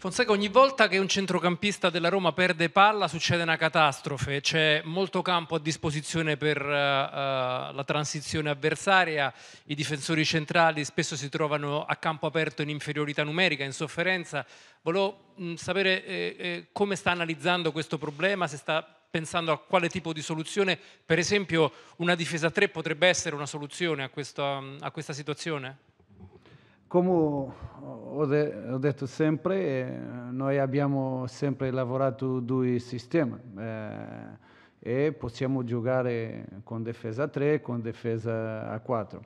Fonseca, ogni volta che un centrocampista della Roma perde palla succede una catastrofe, c'è molto campo a disposizione per uh, la transizione avversaria, i difensori centrali spesso si trovano a campo aperto in inferiorità numerica, in sofferenza. Volevo mh, sapere eh, eh, come sta analizzando questo problema, se sta pensando a quale tipo di soluzione, per esempio una difesa 3 potrebbe essere una soluzione a, questo, a questa situazione? Come ho, detto sempre, eh, noi abbiamo sempre lavorato due sistemi eh, e possiamo giocare con difesa a 3, con difesa a 4.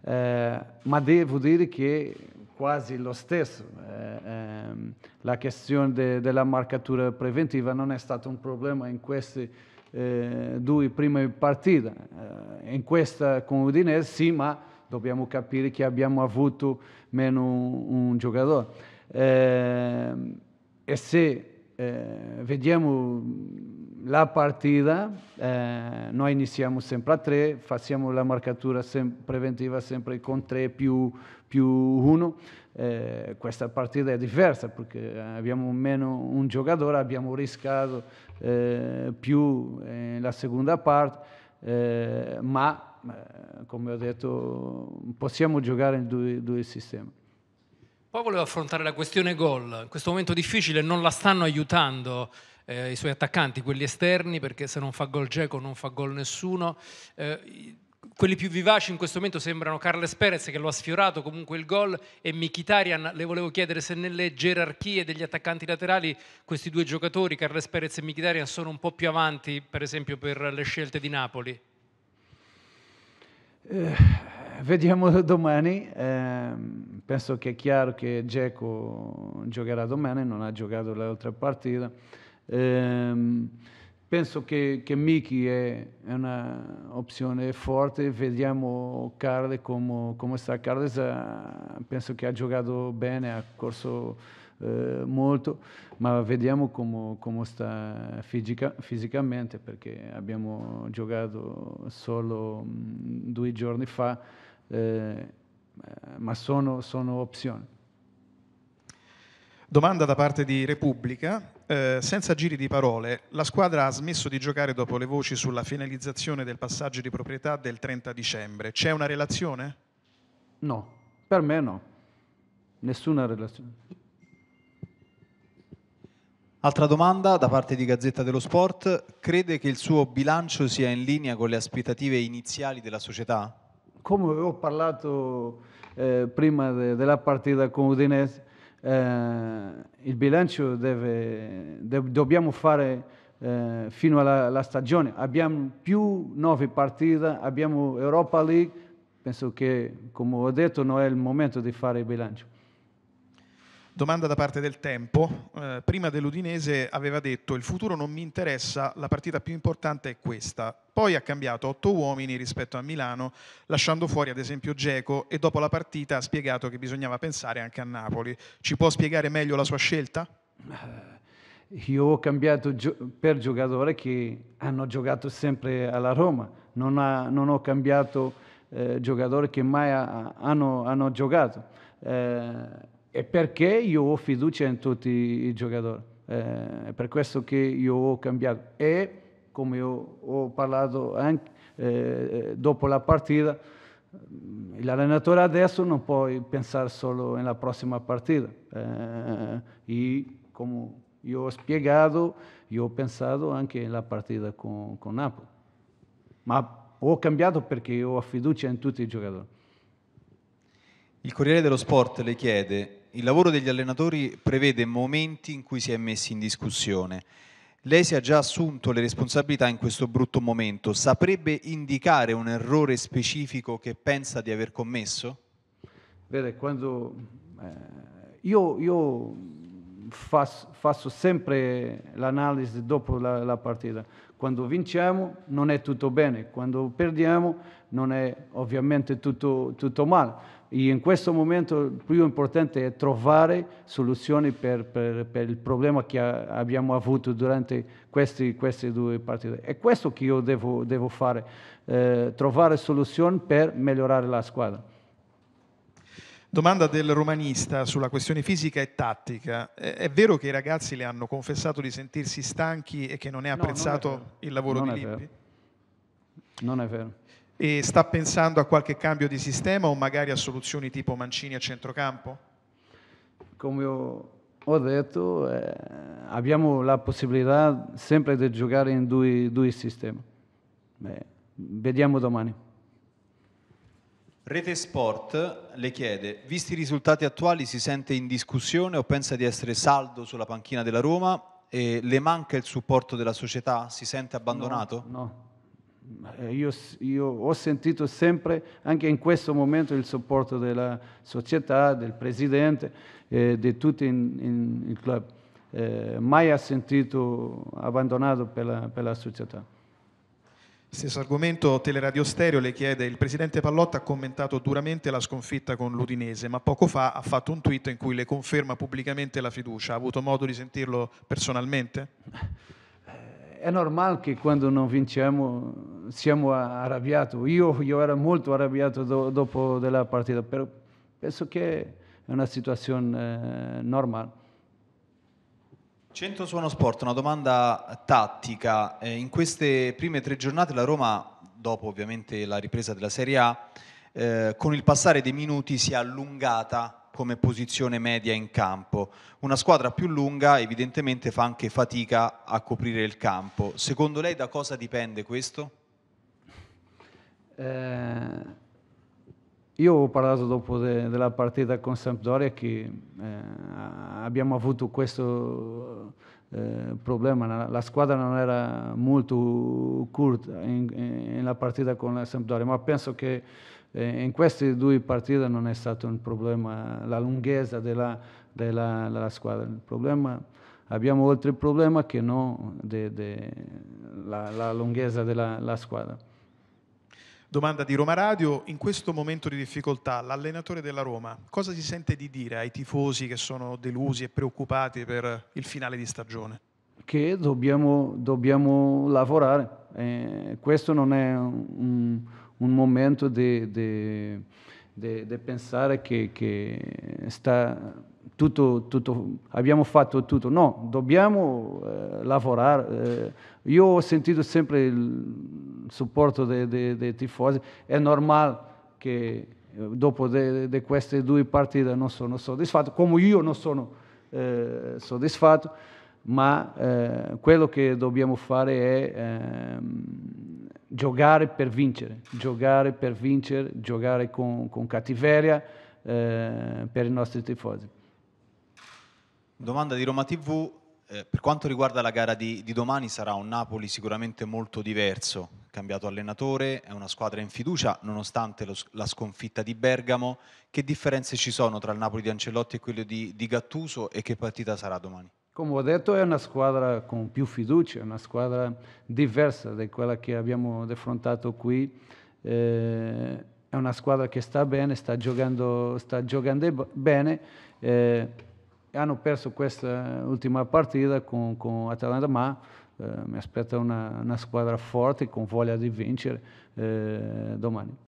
Eh, ma devo dire che quasi lo stesso. Eh, ehm, la questione de della marcatura preventiva non è stato un problema in queste eh, due prime partite. Eh, in questa con Udinese sì, ma dobbiamo capire che abbiamo avuto meno un giocatore. Eh, e se eh, vediamo la partita, eh, noi iniziamo sempre a tre, facciamo la marcatura sem preventiva sempre con tre più, più uno. Eh, questa partita è diversa perché abbiamo meno un giocatore, abbiamo rischiato eh, più eh, la seconda parte eh, ma eh, come ho detto possiamo giocare in due, due sistemi. Poi volevo affrontare la questione gol, in questo momento difficile non la stanno aiutando eh, i suoi attaccanti, quelli esterni, perché se non fa gol Geco non fa gol nessuno. Eh, quelli più vivaci in questo momento sembrano Carles Perez che lo ha sfiorato comunque il gol e Mkhitaryan, le volevo chiedere se nelle gerarchie degli attaccanti laterali questi due giocatori, Carles Perez e Mkhitaryan, sono un po' più avanti per esempio per le scelte di Napoli. Eh, vediamo domani, eh, penso che è chiaro che Geco giocherà domani, non ha giocato le altre partite Eh, penso che, che Miki è un'opzione forte, vediamo Carles come, come, sta. Carles ha, eh, penso che ha giocato bene, ha corso eh, molto, ma vediamo come, come sta fisica, fisicamente perché abbiamo giocato solo mh, mm, due giorni fa, eh, ma sono, sono opzioni. Domanda da parte di Repubblica, eh, senza giri di parole, la squadra ha smesso di giocare dopo le voci sulla finalizzazione del passaggio di proprietà del 30 dicembre. C'è una relazione? No, per me no. Nessuna relazione. Altra domanda da parte di Gazzetta dello Sport, crede che il suo bilancio sia in linea con le aspettative iniziali della società? Come ho parlato eh, prima de- della partita con Udinese, eh, il bilancio deve, de- dobbiamo fare eh, fino alla stagione. Abbiamo più nove partite, abbiamo Europa League, penso che come ho detto non è il momento di fare il bilancio. Domanda da parte del tempo. Eh, prima dell'Udinese aveva detto il futuro non mi interessa, la partita più importante è questa. Poi ha cambiato otto uomini rispetto a Milano, lasciando fuori ad esempio Geco e dopo la partita ha spiegato che bisognava pensare anche a Napoli. Ci può spiegare meglio la sua scelta? Eh, io ho cambiato gio- per giocatori che hanno giocato sempre alla Roma, non, ha, non ho cambiato eh, giocatori che mai ha, hanno, hanno, giocato. Eh, è perché io ho fiducia in tutti i giocatori. Eh, è per questo che io ho cambiato. E come ho, ho parlato anche eh, eh dopo la partita, mm, l'allenatore adesso non può pensare solo alla prossima partita. Eh, come io ho spiegato, io ho pensato anche alla partita con, con Napoli. Ma ho cambiato perché io ho fiducia in tutti i giocatori. Il Corriere dello Sport le chiede il lavoro degli allenatori prevede momenti in cui si è messi in discussione. Lei si è già assunto le responsabilità in questo brutto momento. Saprebbe indicare un errore specifico che pensa di aver commesso? Vede, quando eh, io, io faccio, faccio sempre l'analisi dopo la, la, partita. Quando vinciamo non è tutto bene, quando perdiamo non è ovviamente tutto, tutto male. E in questo momento il più importante è trovare soluzioni per, per, per il problema che abbiamo avuto durante questi, queste due partite. È questo che io devo, devo fare, eh, trovare soluzioni per migliorare la squadra. Domanda del romanista sulla questione fisica e tattica. È vero che i ragazzi le hanno confessato di sentirsi stanchi e che non è apprezzato no, non è il lavoro non di Lippi? Non è vero. E sta pensando a qualche cambio di sistema o magari a soluzioni tipo Mancini a centrocampo? Come ho detto, eh, abbiamo la possibilità sempre di giocare in due, due sistemi. Beh, vediamo domani. Rete Sport le chiede, visti i risultati attuali, si sente in discussione o pensa di essere saldo sulla panchina della Roma? E le manca il supporto della società? Si sente abbandonato? No, no. Eh, io, io, ho sentito sempre, anche in questo momento, il supporto della società, del presidente, eh, di tutti in, in, il club. Eh, mai ha sentito abbandonato per la, per la società. Stesso argomento, Teleradio Stereo le chiede, il presidente Pallotta ha commentato duramente la sconfitta con l'Udinese, ma poco fa ha fatto un tweet in cui le conferma pubblicamente la fiducia. Ha avuto modo di sentirlo personalmente? Eh, è normale che quando non vinciamo siamo arrabbiati. Io, io, ero molto arrabbiato do, dopo la partita, però penso che è una situazione eh, normale. Centro Suono Sport, una domanda tattica. Eh, in queste prime tre giornate la Roma, dopo ovviamente la ripresa della Serie A, eh, con il passare dei minuti si è allungata come posizione media in campo. Una squadra più lunga evidentemente fa anche fatica a coprire il campo. Secondo lei da cosa dipende questo? Eh io ho parlato dopo de, della partita con Sampdoria che eh, abbiamo avuto questo eh, problema, la squadra non era molto curta nella partita con la Sampdoria, ma penso che eh, in queste due partite non è stato un problema la lunghezza della, della, della squadra, il problema abbiamo altri problemi che no la, la, lunghezza della squadra. Domanda di Roma Radio, in questo momento di difficoltà l'allenatore della Roma cosa si sente di dire ai tifosi che sono delusi e preoccupati per il finale di stagione? Che dobbiamo, dobbiamo lavorare, eh, questo non è un, un momento di pensare che, che sta tutto, tutto, abbiamo fatto tutto. No, dobbiamo eh, lavorare. Eh, io ho sentito sempre il, supporto dei, dei, dei tifosi, è normale che eh, dopo de, de queste due partite non sono soddisfatto, come io non sono eh, soddisfatto, ma eh, quello che dobbiamo fare è eh, giocare per vincere, giocare per vincere, giocare con, con cattiveria eh, per i nostri tifosi. Domanda di Roma TV, eh, per quanto riguarda la gara di, di domani sarà un Napoli sicuramente molto diverso cambiato allenatore, è una squadra in fiducia nonostante lo, la sconfitta di Bergamo. Che differenze ci sono tra il Napoli di Ancelotti e quello di, di Gattuso e che partita sarà domani? Come ho detto è una squadra con più fiducia, una squadra diversa da quella che abbiamo affrontato qui. Eh, è una squadra che sta bene, sta giocando, sta giocando bene. Eh, hanno perso questa ultima partita con, con Atalanta, ma Eh, mi aspettano una, una squadra forte con voglia di vincere eh, domani.